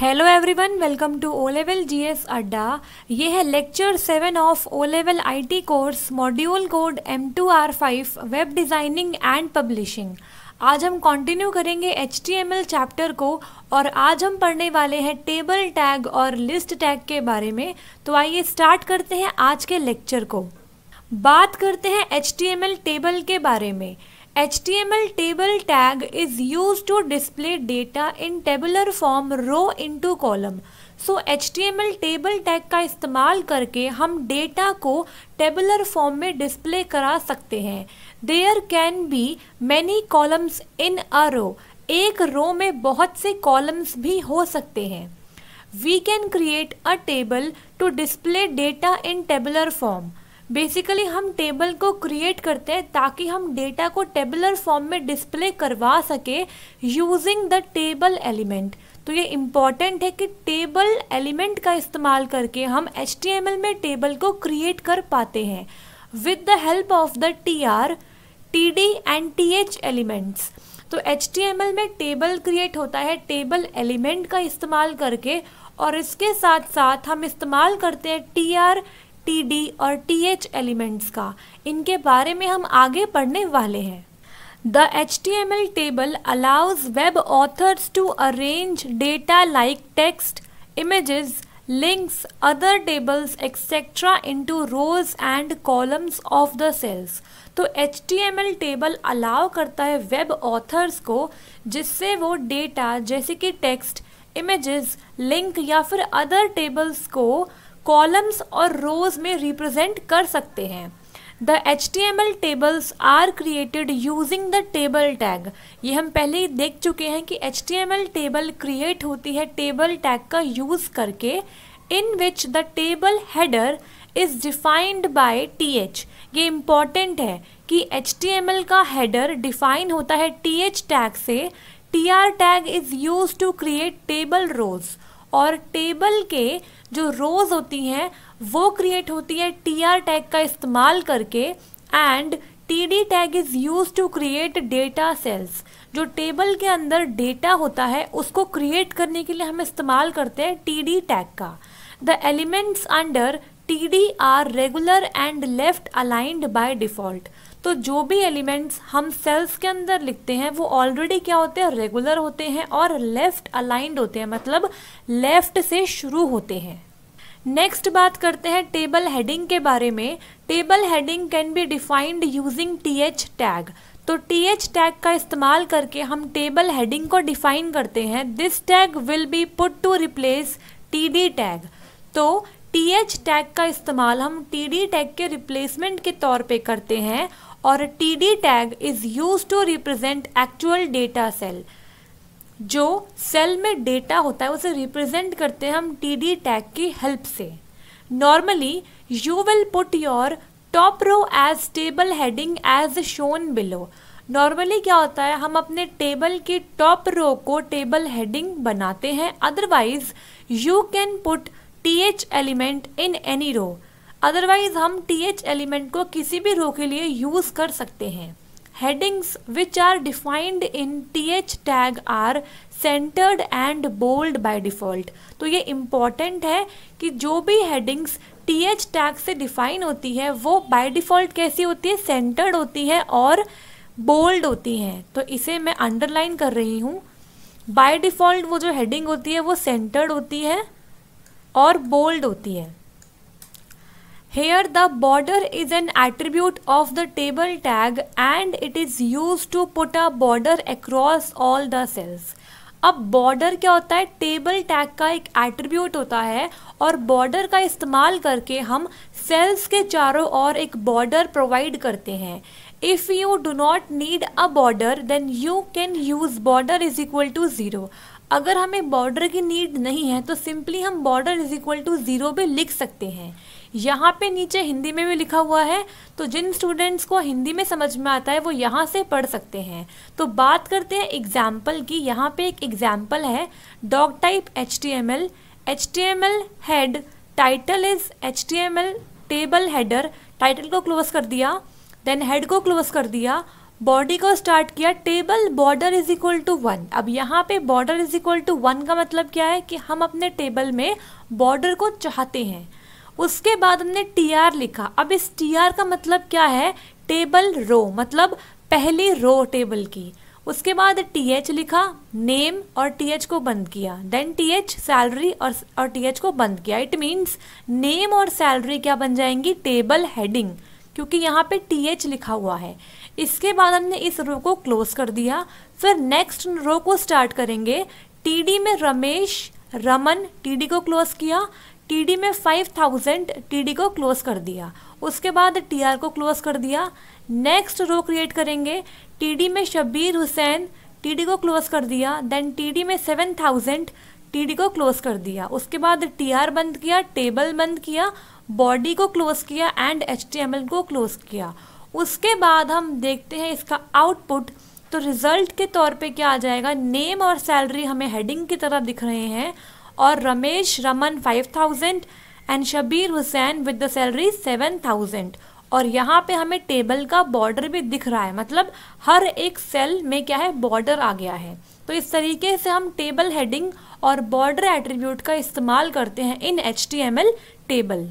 Hello everyone welcome to O level GS Adda ये है lecture seven of O level IT course module code M two R five web designing and publishing आज हम continue करेंगे H chapter को और आज हम पढ़ने वाले हैं टेबल टैग और लिस्ट टैग के बारे में तो आइए स्टार्ट करते हैं आज के लेक्चर को बात करते हैं एच टेबल के बारे में HTML table tag is used to display data in tabular form row into column. So H T M L table tag का इस्तेमाल करके हम डेटा को टेबलर फॉर्म में डिस्प्ले करा सकते हैं there can be many columns in a row एक रो में बहुत से कॉलम्स भी हो सकते हैं we can create a table to display data in tabular form basically हम टेबल को क्रिएट करते हैं ताकि हम डेटा को टेबलर फॉर्म में डिस्प्ले करवा सके यूजिंग द टेबल एलिमेंट तो ये इम्पॉर्टेंट है कि टेबल एलिमेंट का इस्तेमाल करके हम एच में टेबल को क्रिएट कर पाते हैं with the help of the T R T D and T H elements तो एच में टेबल क्रिएट होता है टेबल एलिमेंट का इस्तेमाल करके और इसके साथ साथ हम इस्तेमाल करते हैं टी आर टी डी और टी एच एलिमेंट्स का इनके बारे में हम आगे पढ़ने वाले हैं the H T M L table allows web authors to arrange data like text image links other tables etcetera into rows and columns of the cells तो H T M L table allow करता है web authors को जिससे वो data जैसे कि text image link या फिर अदर टेबल्स को कॉलम्स और रोज में रिप्रेजेंट कर सकते हैं the H T M L tables are created using the table tag ये हम पहले ही देख चुके हैं कि H T M L table create होती है टेबल टैग का यूज़ करके in which the table header is defined by T H ये इम्पॉर्टेंट है कि एच टी एम एल का हैडर डिफाइन होता है टी एच टैग से T R tag is use to create table rows और टेबल के जो रोज़ होती हैं वो क्रिएट होती है टी आर टैग का इस्तेमाल करके and T D tag is use to create data cells जो टेबल के अंदर डेटा होता है उसको क्रिएट करने के लिए हम इस्तेमाल करते हैं टी डी टैग का the elements under T D are regular and left aligned by default तो जो भी एलिमेंट्स हम सेल्स के अंदर लिखते हैं वो ऑलरेडी क्या होते हैं रेगुलर होते हैं और लेफ्ट अलाइंड होते हैं मतलब लेफ्ट से शुरू होते हैं नेक्स्ट बात करते हैं टेबल हेडिंग के बारे में table heading can be defined using T H tag तो टी एच टैग का इस्तेमाल करके हम टेबल हेडिंग को डिफाइन करते हैं this tag will be put to replace T D tag तो टी एच टैग का इस्तेमाल हम टी डी टैग के रिप्लेसमेंट के तौर पे करते हैं और T D tag is use to represent actual data cell जो सेल में डेटा होता है उसे रिप्रेजेंट करते हैं हम टी डी टैग की हेल्प से normally you will put your top row as table heading as shown below normally क्या होता है हम अपने टेबल की टॉप रो को टेबल हेडिंग बनाते हैं otherwise you can put T H element in any row otherwise हम टी एच एलिमेंट को किसी भी रो के लिए यूज़ कर सकते हैं headings which are defined in T H tag are centered and bold by default तो ये इम्पॉर्टेंट है कि जो भी हेडिंग्स टी एच टैग से डिफाइन होती है वो बाई डिफ़ॉल्ट कैसी होती है सेंटर्ड होती है और बोल्ड होती हैं तो इसे मैं अंडरलाइन कर रही हूँ बाई डिफ़ॉल्ट वो जो हेडिंग होती है वो सेंटर्ड होती है और बोल्ड होती है here the border is an attribute of the table tag and it is use to put a border across all the cells अब बॉर्डर क्या होता है टेबल टैग का एक एट्रीब्यूट होता है और बॉर्डर का इस्तेमाल करके हम सेल्स के चारों ओर एक बॉर्डर प्रोवाइड करते हैं if you do not need a border then you can use border is equal to zero अगर हमें बॉर्डर की नीड नहीं है तो सिंपली हम border is equal to zero भी लिख सकते हैं यहाँ पे नीचे हिंदी में भी लिखा हुआ है तो जिन स्टूडेंट्स को हिंदी में समझ में आता है वो यहाँ से पढ़ सकते हैं तो बात करते हैं एग्जाम्पल की यहाँ पे एक एग्जाम्पल है doc type H T M L H T M L head title is H T M L table header title को क्लोज कर दिया देन हेड को क्लोज कर दिया बॉडी को स्टार्ट किया table border is equal to one अब यहाँ पे border is equal to one का मतलब क्या है कि हम अपने टेबल में बॉर्डर को चाहते हैं उसके बाद हमने टी आर लिखा अब इस टी आर का मतलब क्या है टेबल रो मतलब पहली रो टेबल की उसके बाद टी एच लिखा नेम और टी एच को बंद किया देन टी एच सैलरी और और टी एच को बंद किया इट मीन्स नेम और सैलरी क्या बन जाएंगी टेबल हेडिंग क्योंकि यहाँ पे टी एच लिखा हुआ है इसके बाद हमने इस रो को क्लोज कर दिया फिर नेक्स्ट रो को स्टार्ट करेंगे टीडी में रमेश रमन टीडी को क्लोज किया टीडी में फाइव थाउजेंड टी को क्लोज कर दिया उसके बाद टीआर को क्लोज कर दिया नेक्स्ट रो क्रिएट करेंगे टीडी में शब्बीर हुसैन टीडी को क्लोज कर दिया देन टीडी में सेवन थाउजेंड टी को क्लोज कर दिया उसके बाद टीआर बंद किया टेबल बंद किया बॉडी को क्लोज किया एंड एच को क्लोज किया उसके बाद हम देखते हैं इसका आउटपुट तो रिज़ल्ट के तौर पे क्या आ जाएगा नेम और सैलरी हमें हेडिंग की तरह दिख रहे हैं और Ramesh Raman five thousand and Shabir Hussain with the salary seven thousand और यहाँ पे हमें टेबल का बॉर्डर भी दिख रहा है मतलब हर एक सेल में क्या है बॉर्डर आ गया है तो इस तरीके से हम टेबल हेडिंग और बॉर्डर एट्रीब्यूट का इस्तेमाल करते हैं इन एच टेबल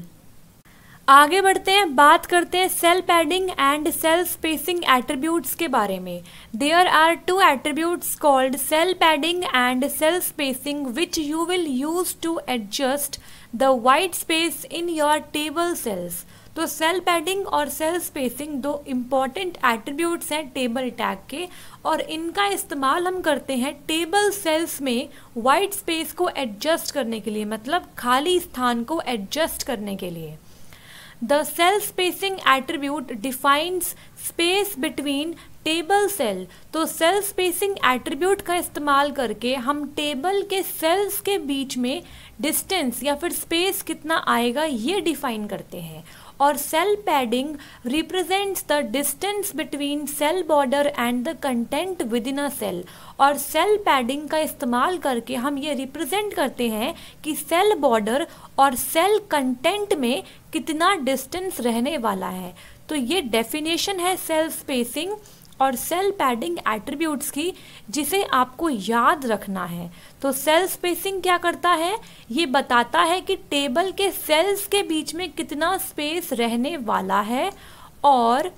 आगे बढ़ते हैं बात करते हैं cell padding and cell spacing attributes के बारे में there are two attributes called cell padding and cell spacing which you will use to adjust the white space in your table cells तो सेल पैडिंग और cell spacing दो important attributes हैं table tag के और इनका इस्तेमाल हम करते हैं टेबल सेल्स में वाइट स्पेस को एडजस्ट करने के लिए मतलब खाली स्थान को एडजस्ट करने के लिए the cell spacing attribute defines space between table cell तो सेल स्पेसिंग एट्रीब्यूट का इस्तेमाल करके हम टेबल के सेल्स के बीच में डिस्टेंस या फिर स्पेस कितना आएगा ये डिफाइन करते हैं और cell padding represents the distance between cell border and the content within a cell और सेल पैडिंग का इस्तेमाल करके हम ये रिप्रेजेंट करते हैं कि सेल बॉर्डर और सेल कंटेंट में कितना डिस्टेंस रहने वाला है तो ये डेफिनेशन है सेल स्पेसिंग और सेल पैडिंग एट्रीब्यूट्स की जिसे आपको याद रखना है तो सेल स्पेसिंग क्या करता है ये बताता है कि टेबल के सेल्स के बीच में कितना स्पेस रहने वाला है और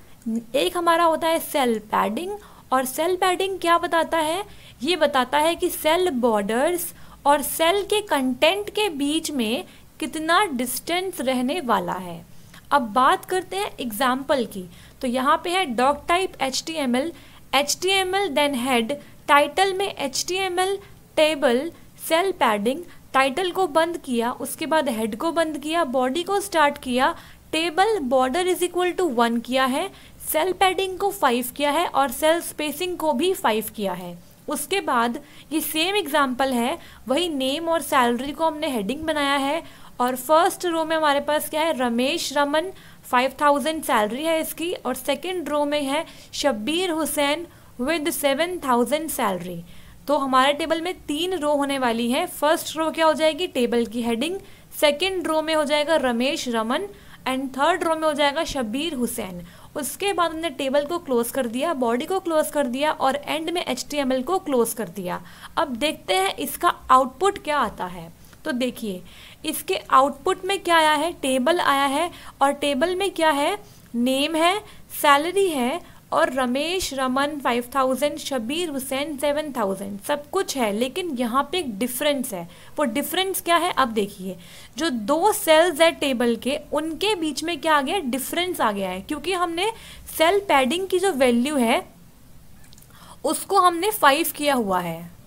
एक हमारा होता है सेल पैडिंग और सेल पैडिंग क्या बताता है ये बताता है कि सेल बॉर्डर्स और सेल के कंटेंट के बीच में कितना डिस्टेंस रहने वाला है अब बात करते हैं एग्जाम्पल की तो यहाँ पे है doc type H T M L H T M L then head title में H T M L table cell padding title को बंद किया उसके बाद हेड को बंद किया बॉडी को स्टार्ट किया table border is equal to one किया है सेल पैडिंग को फाइव किया है और सेल स्पेसिंग को भी फाइव किया है उसके बाद ये सेम एग्जाम्पल है वही नेम और सैलरी को हमने हेडिंग बनाया है और फर्स्ट रो में हमारे पास क्या है Ramesh Raman five thousand salary है इसकी और सेकेंड रो में है Shabbir Hussain with seven thousand salary तो हमारे टेबल में तीन रो होने वाली है फर्स्ट रो क्या हो जाएगी टेबल की हेडिंग सेकेंड रो में हो जाएगा Ramesh Raman and third row में हो जाएगा शब्बीर हुसैन उसके बाद हमने टेबल को क्लोज कर दिया बॉडी को क्लोज कर दिया और एंड में एच को क्लोज कर दिया अब देखते हैं इसका आउटपुट क्या आता है तो देखिए इसके आउटपुट में क्या आया है टेबल आया है और टेबल में क्या है नेम है सैलरी है और Ramesh Raman five thousand Shabir Hussain seven thousand सब कुछ है लेकिन यहाँ पे एक डिफरेंस है वो डिफरेंस क्या है अब देखिए जो दो सेल्स है टेबल के उनके बीच में क्या आ गया डिफरेंस आ गया है क्योंकि हमने सेल पैडिंग की जो वैल्यू है उसको हमने फाइव किया हुआ है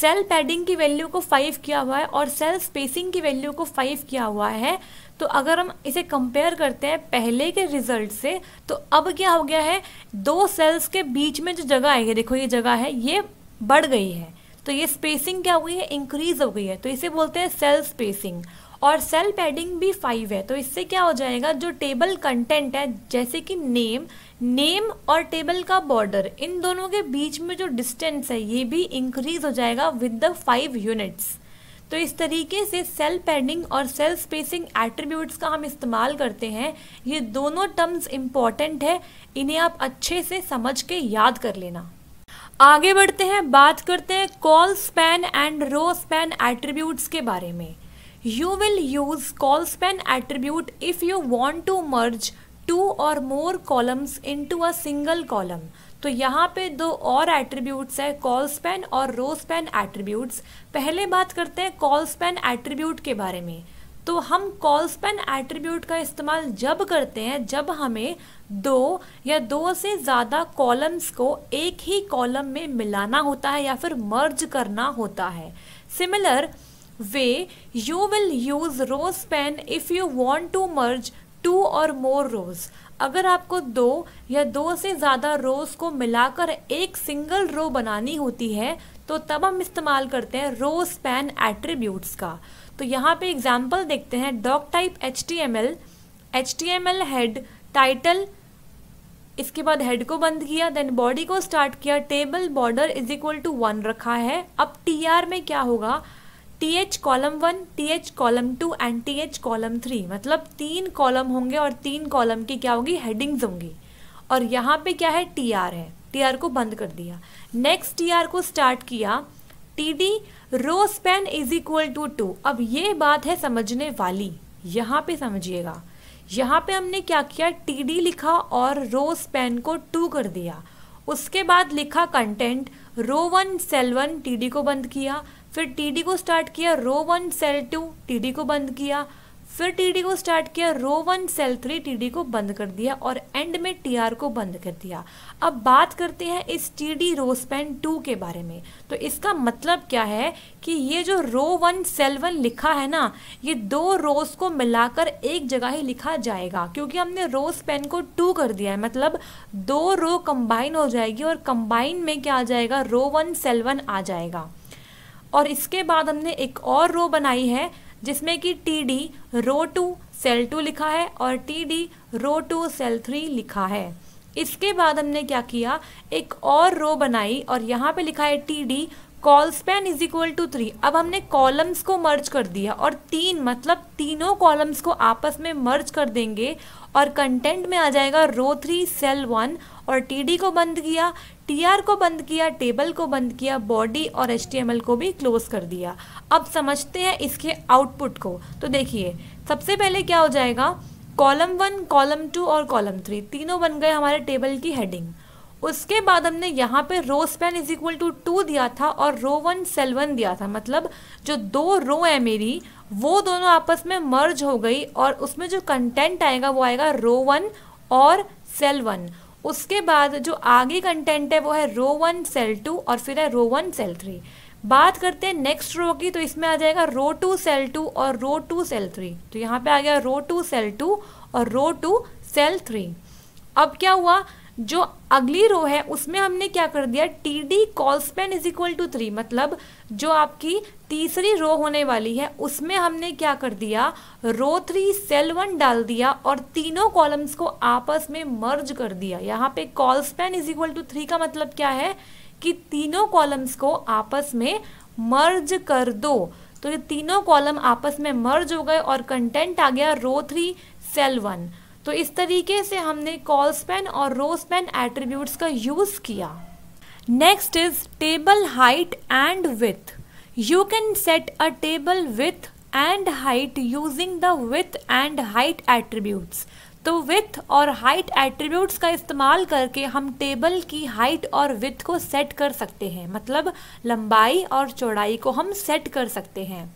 सेल पैडिंग की वैल्यू को फाइव किया हुआ है और सेल स्पेसिंग की वैल्यू को फाइव किया हुआ है तो अगर हम इसे कंपेयर करते हैं पहले के रिजल्ट से तो अब क्या हो गया है दो सेल्स के बीच में जो जगह है देखो ये जगह है ये बढ़ गई है तो ये स्पेसिंग क्या हो गई है इंक्रीज हो गई है तो इसे बोलते हैं सेल स्पेसिंग और सेल पैडिंग भी फाइव है तो इससे क्या हो जाएगा जो टेबल कंटेंट है जैसे कि नेम नेम और टेबल का बॉर्डर इन दोनों के बीच में जो डिस्टेंस है ये भी इंक्रीज हो जाएगा विद द फाइव यूनिट्स तो इस तरीके से सेल पेंडिंग और सेल स्पेसिंग एट्रीब्यूट्स का हम इस्तेमाल करते हैं ये दोनों टर्म्स इम्पॉर्टेंट है इन्हें आप अच्छे से समझ के याद कर लेना आगे बढ़ते हैं बात करते हैं col span and row span attributes के बारे में you will use col span attribute if you want to merge two or more columns into a single column तो यहाँ पे दो और एट्रीब्यूट्स है कॉल स्पैन और रो स्पैन एट्रीब्यूट्स पहले बात करते हैं कॉल स्पैन एट्रीब्यूट के बारे में तो हम कॉल स्पैन एट्रीब्यूट का इस्तेमाल जब करते हैं जब हमें दो या दो से ज़्यादा कॉलम्स को एक ही कॉलम में मिलाना होता है या फिर मर्ज करना होता है similar way you will use row span if you want to merge two or more रोज़ अगर आपको दो या दो से ज़्यादा रोज़ को मिलाकर एक सिंगल रो बनानी होती है तो तब हम इस्तेमाल करते हैं रो स्पैन एट्रीब्यूट्स का तो यहाँ पे एग्जाम्पल देखते हैं doc type H T M L H T M L head title इसके बाद हेड को बंद किया देन बॉडी को स्टार्ट किया table border is equal to one रखा है अब टी आर में क्या होगा T H column one T H column two and T H column three मतलब तीन कॉलम होंगे और तीन कॉलम की क्या होगी हेडिंग्स होंगी और यहाँ पे क्या है टी आर है टी आर को बंद कर दिया नेक्स्ट टी आर को स्टार्ट किया T D row span is equal to two अब ये बात है समझने वाली यहाँ पे समझिएगा यहाँ पे हमने क्या किया टी डी लिखा और रो स्पेन को टू कर दिया उसके बाद लिखा content row one cell one T D को बंद किया फिर टी को स्टार्ट किया row one cell two T को बंद किया फिर टी को स्टार्ट किया row one cell three T को बंद कर दिया और एंड में टी को बंद कर दिया अब बात करते हैं इस T D row span two के बारे में तो इसका मतलब क्या है कि ये जो रो वन सेल वन लिखा है ना ये दो रोज को मिलाकर एक जगह ही लिखा जाएगा क्योंकि हमने रो स्पेन को टू कर दिया है मतलब दो रो कंबाइन हो जाएगी और कंबाइन में क्या आ जाएगा रो वन सेल वन आ जाएगा और इसके बाद हमने एक और रो बनाई है जिसमें कि T D row two cell two लिखा है और T D row two cell three लिखा है इसके बाद हमने क्या किया एक और रो बनाई और यहाँ पे लिखा है T D col span is equal to three अब हमने कॉलम्स को मर्ज कर दिया और तीन मतलब तीनों कॉलम्स को आपस में मर्ज कर देंगे और कंटेंट में आ जाएगा रो थ्री सेल वन और टी को बंद किया टी को बंद किया टेबल को बंद किया बॉडी और एच को भी क्लोज कर दिया अब समझते हैं इसके आउटपुट को तो देखिए सबसे पहले क्या हो जाएगा कॉलम वन कॉलम टू और कॉलम थ्री तीनों बन गए हमारे टेबल की हेडिंग उसके बाद हमने यहाँ पे row span is equal to two दिया था और रो वन सेल वन दिया था मतलब जो दो रो है मेरी वो दोनों आपस में मर्ज हो गई और उसमें जो कंटेंट आएगा वो आएगा रो वन और सेल वन उसके बाद जो आगे कंटेंट है वो है रो वन सेल टू और फिर है रो वन सेल थ्री बात करते हैं नेक्स्ट रो की तो इसमें आ जाएगा रो टू सेल टू और रो टू सेल थ्री तो यहाँ पे आ गया रो टू सेल टू और रो टू सेल थ्री अब क्या हुआ जो अगली रो है उसमें हमने क्या कर दिया T D col span is equal to three मतलब जो आपकी तीसरी रो होने वाली है उसमें हमने क्या कर दिया रो थ्री सेल वन डाल दिया और तीनों कॉलम्स को आपस में मर्ज कर दिया यहाँ पे col span is equal to three का मतलब क्या है कि तीनों कॉलम्स को आपस में मर्ज कर दो तो ये तीनों कॉलम आपस में मर्ज हो गए और कंटेंट आ गया रो थ्री सेल वन तो इस तरीके से हमने कॉल स्पेन और रो स्पेन एट्रीब्यूट्स का यूज़ किया next is table height and width you can set a table width and height using the width and height attributes तो विथ और हाइट एट्रीब्यूट्स का इस्तेमाल करके हम टेबल की हाइट और विथ को सेट कर सकते हैं मतलब लंबाई और चौड़ाई को हम सेट कर सकते हैं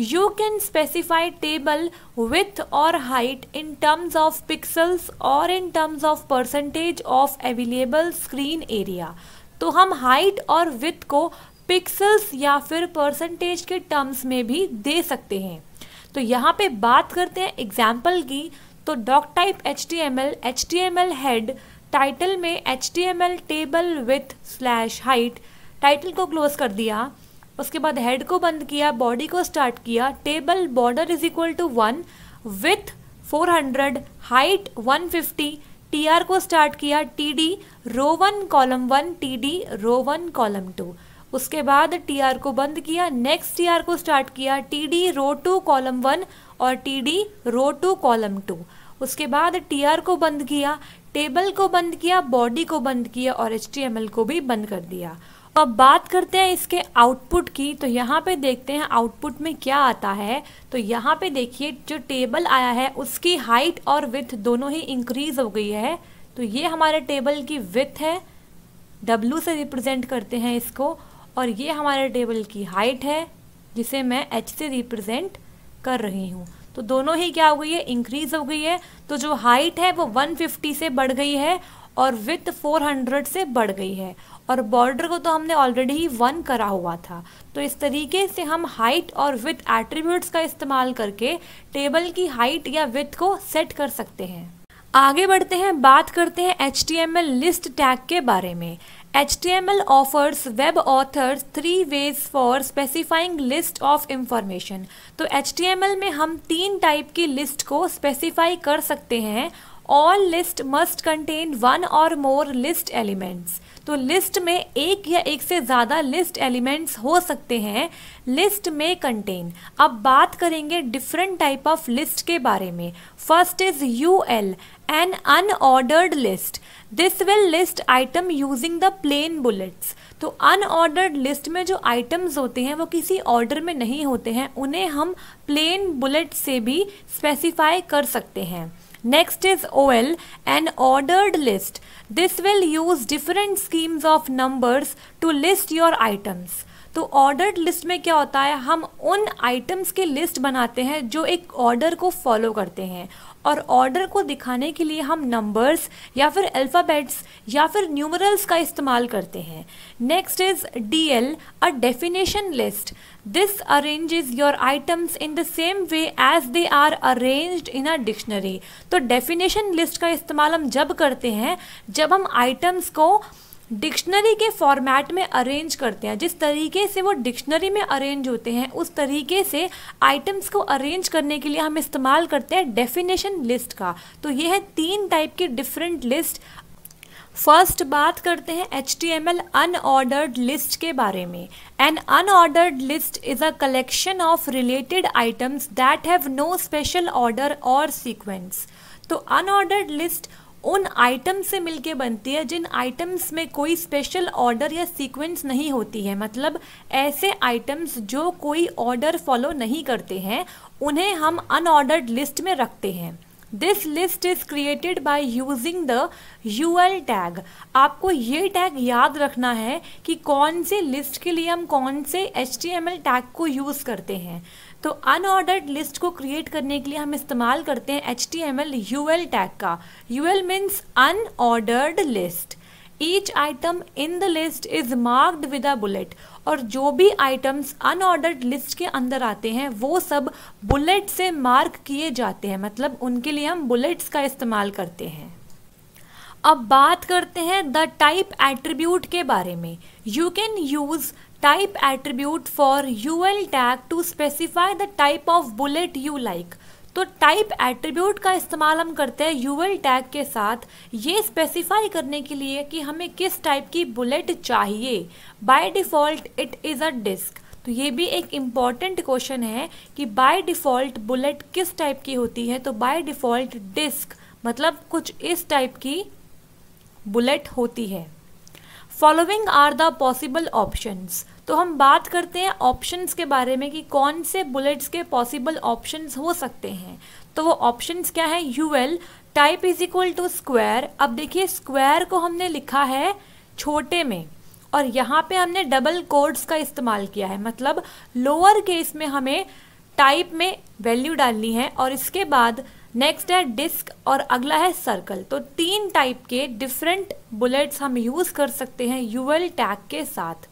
you can specify table width और height in terms of pixels और in terms of percentage of available screen area तो हम हाइट और विथ को पिक्सल्स या फिर परसेंटेज के टर्म्स में भी दे सकते हैं तो यहाँ पे बात करते हैं एग्जाम्पल की तो doc type H T M L H T M L head title में H T M L table width slash height title को क्लोज कर दिया उसके बाद हेड को बंद किया बॉडी को स्टार्ट किया table border is equal to one width four hundred height one fifty T R को स्टार्ट किया T D row one column one T D row one column two उसके बाद टी आर को बंद किया next T R को start किया T D row two column one और T D row two column two उसके बाद टी आर को बंद किया टेबल को बंद किया बॉडी को बंद किया और एच टी एम एल को भी बंद कर दिया तो अब बात करते हैं इसके आउटपुट की तो यहाँ पे देखते हैं आउटपुट में क्या आता है तो यहाँ पे देखिए जो टेबल आया है उसकी हाइट और विथ दोनों ही इंक्रीज़ हो गई है तो ये हमारे टेबल की विथ है डब्लू से रिप्रेजेंट करते हैं इसको और ये हमारे टेबल की हाइट है जिसे मैं एच से रिप्रेजेंट कर रही हूँ तो दोनों ही क्या हो गई है इंक्रीज़ हो गई है तो जो हाइट है वो 150 से बढ़ गई है और विथ 400 से बढ़ गई है और बॉर्डर को तो हमने ऑलरेडी ही वन करा हुआ था तो इस तरीके से हम हाइट और विथ एट्रीब्यूट्स का इस्तेमाल करके टेबल की हाइट या विथ को सेट कर सकते हैं आगे बढ़ते हैं बात करते हैं एच लिस्ट टैग के बारे में H T M L offers web authors three ways for specifying list of information तो एच टी एम एल में हम तीन टाइप की लिस्ट को स्पेसिफाई कर सकते हैं all list must contain one or more list elements तो लिस्ट में एक या एक से ज़्यादा लिस्ट एलिमेंट्स हो सकते हैं लिस्ट में कंटेन अब बात करेंगे डिफरेंट टाइप ऑफ लिस्ट के बारे में first is U L an unordered list this will list item using the plain bullets तो अनऑर्डर्ड लिस्ट में जो आइटम्स होते हैं वो किसी ऑर्डर में नहीं होते हैं उन्हें हम प्लेन बुलेट से भी स्पेसिफाई कर सकते हैं Next is OL, an ordered list. This will use different schemes of numbers to list your items. तो ऑर्डर्ड लिस्ट में क्या होता है हम उन आइटम्स की लिस्ट बनाते हैं जो एक ऑर्डर को फॉलो करते हैं और ऑर्डर को दिखाने के लिए हम नंबर्स या फिर अल्फ़ाबेट्स या फिर न्यूमरल्स का इस्तेमाल करते हैं next is D L a definition list this arranges your items in the same way as they are arranged in a dictionary तो डेफिनेशन लिस्ट का इस्तेमाल हम जब करते हैं जब हम आइटम्स को डिक्शनरी के फॉर्मेट में अरेंज करते हैं जिस तरीके से वो डिक्शनरी में अरेंज होते हैं उस तरीके से आइटम्स को अरेंज करने के लिए हम इस्तेमाल करते हैं डेफिनेशन लिस्ट का तो ये है तीन टाइप की डिफरेंट लिस्ट फर्स्ट बात करते हैं H T M L unordered list के बारे में an unordered list is a collection of related items that have no special order or sequence तो अनऑर्डर्ड लिस्ट उन आइटम से मिलके बनती है जिन आइटम्स में कोई स्पेशल ऑर्डर या सीक्वेंस नहीं होती है मतलब ऐसे आइटम्स जो कोई ऑर्डर फॉलो नहीं करते हैं उन्हें हम अनऑर्डर्ड लिस्ट में रखते हैं this list is created by using the U L tag आपको ये टैग याद रखना है कि कौन से लिस्ट के लिए हम कौन से H T M L tag को यूज़ करते हैं तो अनऑर्डर्ड लिस्ट को क्रिएट करने के लिए हम इस्तेमाल करते हैं H T M L U L tag का U L means unordered list each item in the list is marked with a bullet और जो भी आइटम्स अनऑर्डर्ड लिस्ट के अंदर आते हैं वो सब बुलेट से मार्क किए जाते हैं मतलब उनके लिए हम बुलेट्स का इस्तेमाल करते हैं अब बात करते हैं द टाइप एट्रीब्यूट के बारे में you can use type attribute for UL tag to specify the type of bullet you like. तो टाइप एट्रीब्यूट का इस्तेमाल हम करते हैं यूएल टैग के साथ ये स्पेसिफाई करने के लिए कि हमें किस टाइप की बुलेट चाहिए by default it is a disc तो ये भी एक इम्पॉर्टेंट क्वेश्चन है कि बाय डिफ़ॉल्ट बुलेट किस टाइप की होती है तो बाय डिफ़ॉल्ट डिस्क मतलब कुछ इस टाइप की बुलेट होती है following are the possible options तो हम बात करते हैं ऑप्शंस के बारे में कि कौन से बुलेट्स के पॉसिबल ऑप्शंस हो सकते हैं तो वो ऑप्शंस क्या है U L type is equal to square अब देखिए स्क्वायर को हमने लिखा है छोटे में और यहाँ पे हमने डबल कोड्स का इस्तेमाल किया है मतलब लोअर केस में हमें टाइप में वैल्यू डालनी है और इसके बाद नेक्स्ट है डिस्क और अगला है सर्कल तो तीन टाइप के डिफरेंट बुलेट्स हम यूज़ कर सकते हैं यूएल टैग के साथ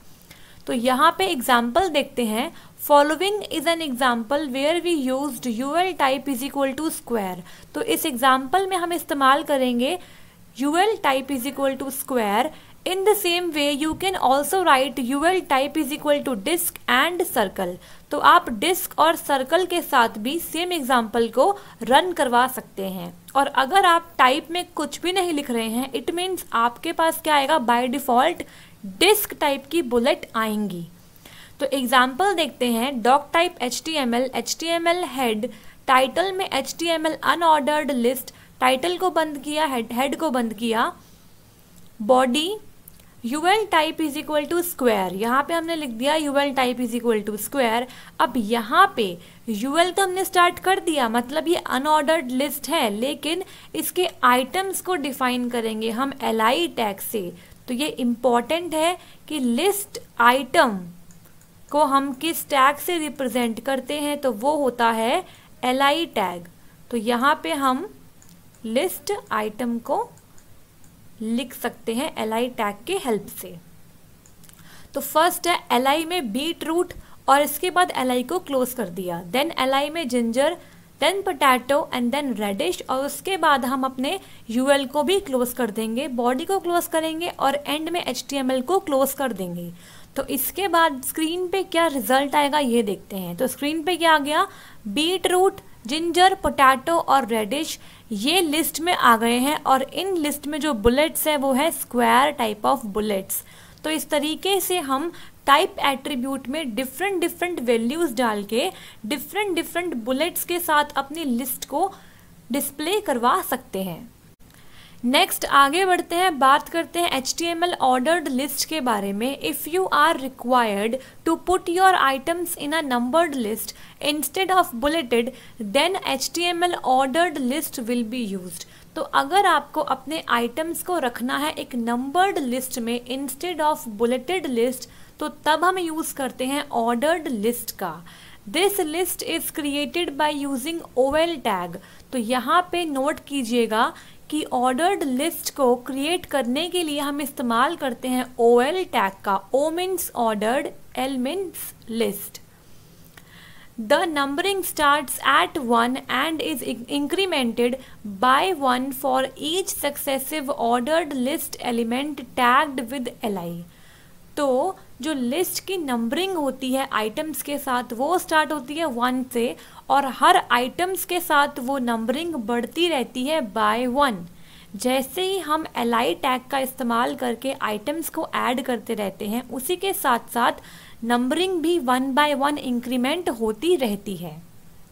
तो यहाँ पे एग्जाम्पल देखते हैं following is an example where we use UL type is equal to square तो इस एग्जाम्पल में हम इस्तेमाल करेंगे UL type is equal to square in the same way you can also write U L type is equal to disc and circle तो आप disc और circle के साथ भी सेम एग्जाम्पल को रन करवा सकते हैं और अगर आप टाइप में कुछ भी नहीं लिख रहे हैं इट मीन्स आपके पास क्या आएगा बाय डिफ़ॉल्ट डिस्क टाइप की बुलेट आएंगी तो एग्जाम्पल देखते हैं doc type H T M L H T M L head title में H T M L unordered list title को बंद किया हेड हेड को बंद किया body UL type is equal to square यहाँ पे हमने लिख दिया UL type is equal to square अब यहाँ पे यूएल तो हमने स्टार्ट कर दिया मतलब ये अनऑर्डर्ड लिस्ट है लेकिन इसके आइटम्स को डिफाइन करेंगे हम एल आई टैग से तो ये इम्पॉर्टेंट है कि लिस्ट आइटम को हम किस टैग से रिप्रेजेंट करते हैं तो वो होता है एल आई टैग तो यहाँ पे हम लिस्ट आइटम को लिख सकते हैं एल आई टैग के हेल्प से तो फर्स्ट है एल आई में बीट रूट और इसके बाद एल आई को क्लोज कर दिया देन एल आई में ginger then potato and then radish और उसके बाद हम अपने यू एल को भी क्लोज कर देंगे बॉडी को क्लोज करेंगे और एंड में एच टी एम एल को क्लोज कर देंगे तो इसके बाद स्क्रीन पे क्या रिजल्ट आएगा ये देखते हैं तो स्क्रीन पे क्या आ गया बीट रूट जिंजर पोटैटो और रेडिश ये लिस्ट में आ गए हैं और इन लिस्ट में जो बुलेट्स है वो है स्क्वायर टाइप ऑफ बुलेट्स तो इस तरीके से हम टाइप एट्रीब्यूट में डिफरेंट डिफरेंट वैल्यूज़ डाल के डिफरेंट डिफरेंट बुलेट्स के साथ अपनी लिस्ट को डिस्प्ले करवा सकते हैं नेक्स्ट आगे बढ़ते हैं बात करते हैं H T M L ordered list के बारे में if you are required to put your items in a numbered list instead of bulleted then H T M L ordered list will be use तो अगर आपको अपने items को रखना है एक नंबर्ड लिस्ट में इंस्टेड ऑफ बुलेटेड लिस्ट तो तब हम यूज़ करते हैं ऑर्डर्ड लिस्ट का this list is created by using oval tag तो यहाँ पे नोट कीजिएगा कि ऑर्डर्ड लिस्ट को क्रिएट करने के लिए हम इस्तेमाल करते हैं ओ एल टैग का O means ordered L means list the numbering starts at one and is incremented by one for each successive ordered list element tagged with L I तो जो लिस्ट की नंबरिंग होती है आइटम्स के साथ वो start होती है वन से और हर आइटम्स के साथ वो नंबरिंग बढ़ती रहती है बाय वन जैसे ही हम एल आई टैग का इस्तेमाल करके आइटम्स को ऐड करते रहते हैं उसी के साथ साथ नंबरिंग भी वन बाय वन इंक्रीमेंट होती रहती है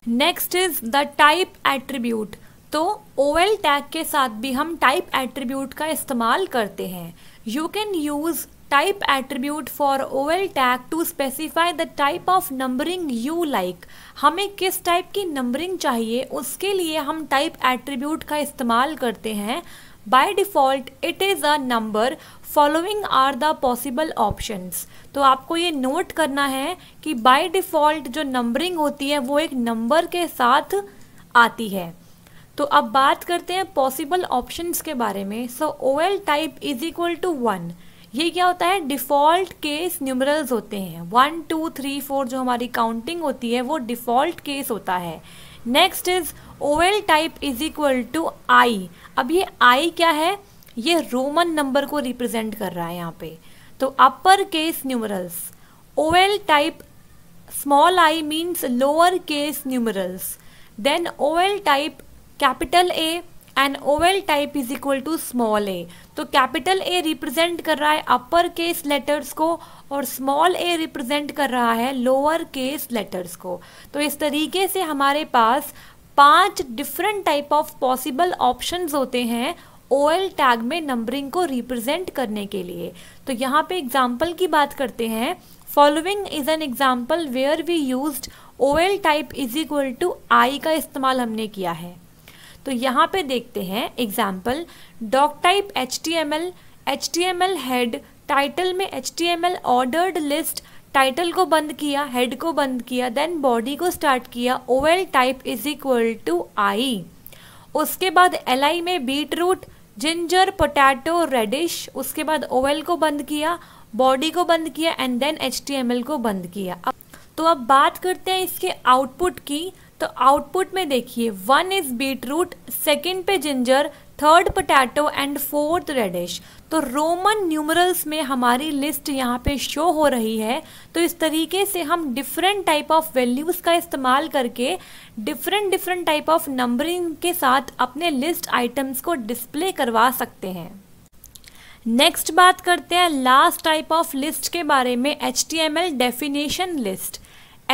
next is the type attribute तो ओ टैग के साथ भी हम टाइप एट्रीब्यूट का इस्तेमाल करते हैं you can use type attribute for ol tag to specify the type of numbering you like हमें किस टाइप की नंबरिंग चाहिए उसके लिए हम टाइप एट्रीब्यूट का इस्तेमाल करते हैं by default it is a number following are the possible options तो आपको ये नोट करना है कि बाई डिफ़ॉल्ट जो नंबरिंग होती है वो एक नंबर के साथ आती है तो अब बात करते हैं पॉसिबल ऑप्शन के बारे में so O L type is equal to one ये क्या होता है डिफ़ॉल्ट केस न्यूमरल्स होते हैं वन टू थ्री फोर जो हमारी काउंटिंग होती है वो डिफ़ॉल्ट केस होता है next is OL type is equal to I अब ये आई क्या है ये रोमन नंबर को रिप्रेजेंट कर रहा है यहाँ पे तो upper case numerals OL type small I means lower case numerals then OL type capital A and OL type is equal to small A तो कैपिटल ए रिप्रेजेंट कर रहा है अपर केस लेटर्स को और स्मॉल ए रिप्रेजेंट कर रहा है lower case letters को तो इस तरीके से हमारे पास पांच different type of possible options होते हैं ओ टैग में नंबरिंग को रिप्रेजेंट करने के लिए तो यहाँ पे एग्जाम्पल की बात करते हैं following is an example where we use O L type is equal to I का इस्तेमाल हमने किया है तो यहाँ पे देखते हैं example doc type H T M L H T M L head title में H T M L ordered list title को बंद किया हेड को बंद किया देन बॉडी को स्टार्ट किया O L type is equal to I उसके बाद एल आई में beetroot ginger potato radish उसके बाद ओ एल को बंद किया बॉडी को बंद किया and then H T M L को बंद किया तो अब बात करते हैं इसके आउटपुट की तो आउटपुट में देखिए one is beetroot second पे ginger third potato and fourth radish तो रोमन न्यूमरल्स में हमारी लिस्ट यहाँ पे शो हो रही है तो इस तरीके से हम डिफरेंट टाइप ऑफ वैल्यूज़ का इस्तेमाल करके different different type of numbering के साथ अपने लिस्ट आइटम्स को डिस्प्ले करवा सकते हैं नेक्स्ट बात करते हैं लास्ट टाइप ऑफ लिस्ट के बारे में H T M L definition list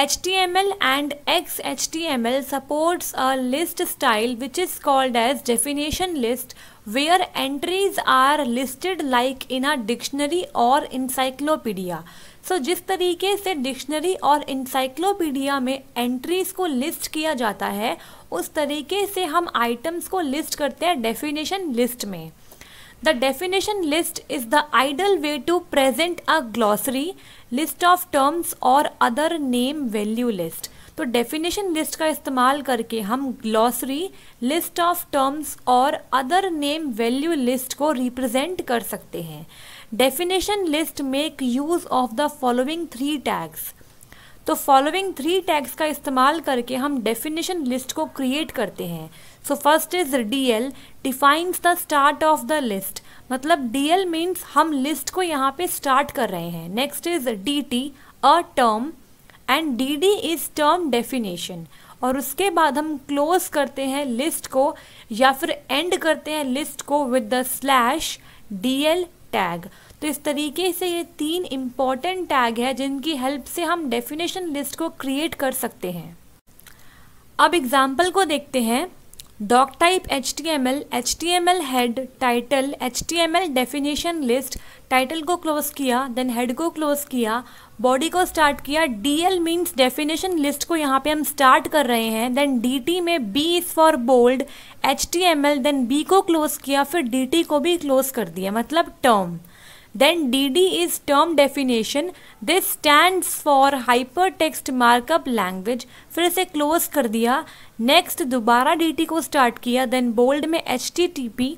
HTML and XHTML supports a list style which is called as definition list where entries are listed like in a dictionary or encyclopedia. So so, जिस तरीके से dictionary और encyclopedia में entries को list किया जाता है उस तरीके से हम आइटम्स को लिस्ट करते हैं डेफिनेशन लिस्ट में the definition list is the ideal way to present a glossary list of terms और अदर नेम वैल्यू लिस्ट तो डेफिनेशन लिस्ट का इस्तेमाल करके हम ग्लॉसरी लिस्ट ऑफ टर्म्स और अदर नेम वैल्यू लिस्ट को रिप्रेजेंट कर सकते हैं definition list make use of the following three tags तो फॉलोइंग थ्री टैग्स का इस्तेमाल करके हम डेफिनेशन लिस्ट को क्रिएट करते हैं so first is D L defines the start of the list मतलब डी एल मीन्स हम लिस्ट को यहाँ पे स्टार्ट कर रहे हैं next is D T a term and D D is term definition और उसके बाद हम क्लोज करते हैं लिस्ट को या फिर एंड करते हैं लिस्ट को with the slash D L tag तो इस तरीके से ये तीन इम्पॉर्टेंट टैग है जिनकी हेल्प से हम डेफिनेशन लिस्ट को क्रिएट कर सकते हैं अब एग्जाम्पल को देखते हैं doc type H T M L H T M L head title H T M L definition list title को क्लोज किया देन हेड को क्लोज किया बॉडी को स्टार्ट किया D L means definition list को यहाँ पे हम स्टार्ट कर रहे हैं देन डी टी में B is for bold H T M L then B को क्लोज किया फिर डी टी को भी क्लोज कर दिया मतलब term then DD is term definition. This stands for hypertext markup language. fir ise close kar diya next dobara DT ko start kiya then bold mein HTTP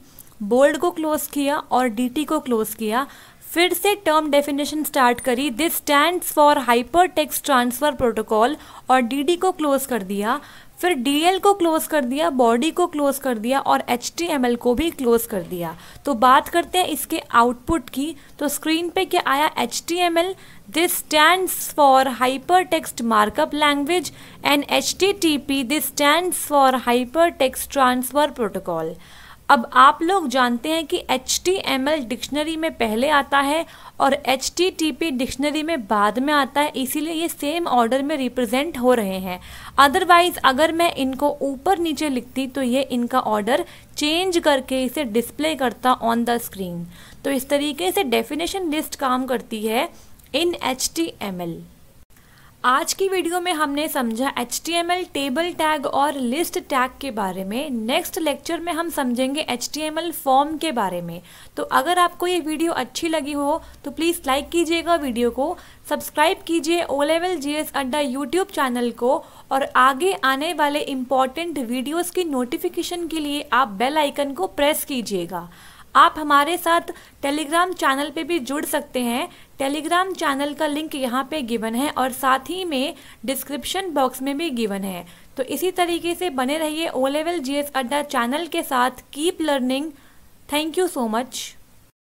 bold ko close kiya aur DT ko close kiya फिर से term definition start करी this stands for hypertext transfer protocol और DD को close कर दिया फिर DL को close कर दिया बॉडी को क्लोज कर दिया और एच को भी क्लोज कर दिया तो बात करते हैं इसके आउटपुट की तो स्क्रीन पे क्या आया H T M L this stand for hypertext markup language and H T T P this stand for hypertext transfer protocol अब आप लोग जानते हैं कि एच डिक्शनरी में पहले आता है और एच डिक्शनरी में बाद में आता है इसीलिए ये सेम ऑर्डर में रिप्रेजेंट हो रहे हैं अदरवाइज अगर मैं इनको ऊपर नीचे लिखती तो ये इनका ऑर्डर चेंज करके इसे डिस्प्ले करता ऑन द स्क्रीन तो इस तरीके से डेफिनेशन लिस्ट काम करती है in H T M L आज की वीडियो में हमने समझा एच टेबल टैग और लिस्ट टैग के बारे में नेक्स्ट लेक्चर में हम समझेंगे एच फॉर्म के बारे में तो अगर आपको ये वीडियो अच्छी लगी हो तो प्लीज़ लाइक कीजिएगा वीडियो को सब्सक्राइब कीजिए O level G S Adda YouTube channel को और आगे आने वाले इम्पॉर्टेंट वीडियोस की नोटिफिकेशन के लिए आप बेल आइकन को प्रेस कीजिएगा आप हमारे साथ टेलीग्राम चैनल पर भी जुड़ सकते हैं टेलीग्राम चैनल का लिंक यहाँ पे गिवन है और साथ ही में डिस्क्रिप्शन बॉक्स में भी गिवन है तो इसी तरीके से बने रहिए ओ लेवल जी अड्डा चैनल के साथ keep learning thank you so much